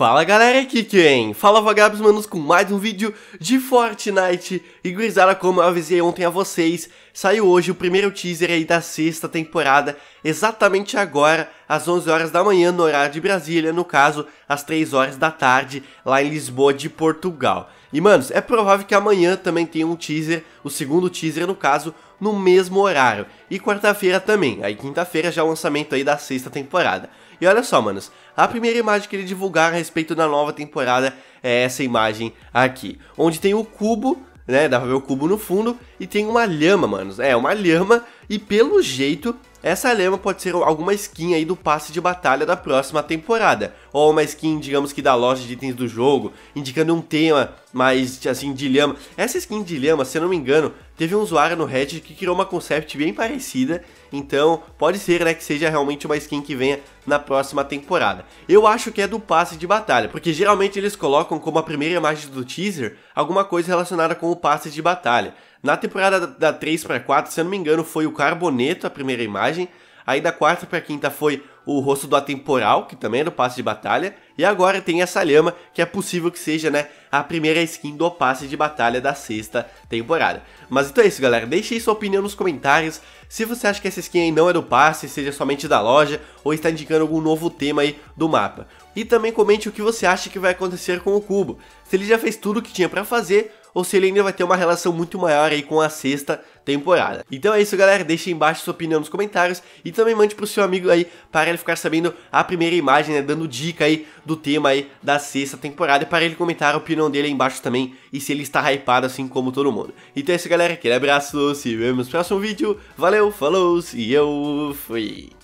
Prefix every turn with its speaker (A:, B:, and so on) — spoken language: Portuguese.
A: Fala galera, aqui quem? Fala vagabos manos com mais um vídeo de Fortnite E gurizada, como eu avisei ontem a vocês Saiu hoje o primeiro teaser aí da sexta temporada Exatamente agora às 11 horas da manhã no horário de Brasília, no caso, às 3 horas da tarde lá em Lisboa de Portugal. E manos, é provável que amanhã também tenha um teaser, o segundo teaser no caso, no mesmo horário. E quarta-feira também, aí quinta-feira já é o lançamento aí da sexta temporada. E olha só, manos, a primeira imagem que ele divulgar a respeito da nova temporada é essa imagem aqui, onde tem o cubo né? Dá pra ver o cubo no fundo e tem uma lhama, manos. É, uma lhama e pelo jeito essa lema pode ser alguma skin aí do passe de batalha da próxima temporada, ou uma skin, digamos que da loja de itens do jogo, indicando um tema mais assim de lhama. Essa skin de lhama, se eu não me engano, teve um usuário no Reddit que criou uma concept bem parecida, então pode ser né, que seja realmente uma skin que venha na próxima temporada. Eu acho que é do passe de batalha, porque geralmente eles colocam como a primeira imagem do teaser alguma coisa relacionada com o passe de batalha. Na temporada da 3 para 4, se eu não me engano, foi o Carboneto a primeira imagem, aí da quarta para quinta foi o rosto do Atemporal, que também é do passe de batalha, e agora tem essa lhama, que é possível que seja, né, a primeira skin do passe de batalha da sexta temporada. Mas então é isso, galera, deixe aí sua opinião nos comentários, se você acha que essa skin aí não é do passe, seja somente da loja, ou está indicando algum novo tema aí do mapa. E também comente o que você acha que vai acontecer com o cubo, se ele já fez tudo o que tinha para fazer, ou se ele ainda vai ter uma relação muito maior aí com a sexta temporada. Então é isso, galera. Deixe embaixo sua opinião nos comentários e também mande pro seu amigo aí para ele ficar sabendo a primeira imagem, né, dando dica aí do tema aí da sexta temporada e para ele comentar a opinião dele aí embaixo também e se ele está hypado assim como todo mundo. Então é isso, galera. Aquele abraço, se vemos no próximo vídeo. Valeu, falou e eu fui.